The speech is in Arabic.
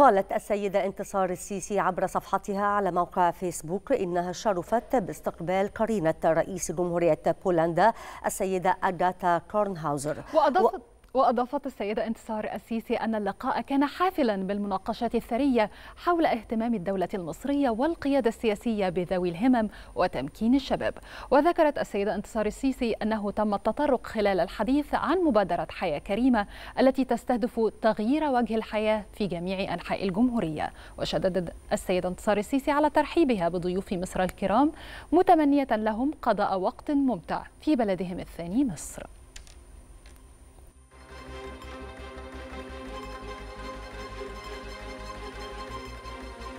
قالت السيدة انتصار السيسي عبر صفحتها على موقع فيسبوك إنها شرفت باستقبال قرينة رئيس جمهورية بولندا السيدة أجاتا كورنهاوزر وأضافت وأضافت السيدة انتصار السيسي أن اللقاء كان حافلا بالمناقشات الثرية حول اهتمام الدولة المصرية والقيادة السياسية بذوي الهمم وتمكين الشباب وذكرت السيدة انتصار السيسي أنه تم التطرق خلال الحديث عن مبادرة حياة كريمة التي تستهدف تغيير وجه الحياة في جميع أنحاء الجمهورية وشددت السيدة انتصار السيسي على ترحيبها بضيوف مصر الكرام متمنية لهم قضاء وقت ممتع في بلدهم الثاني مصر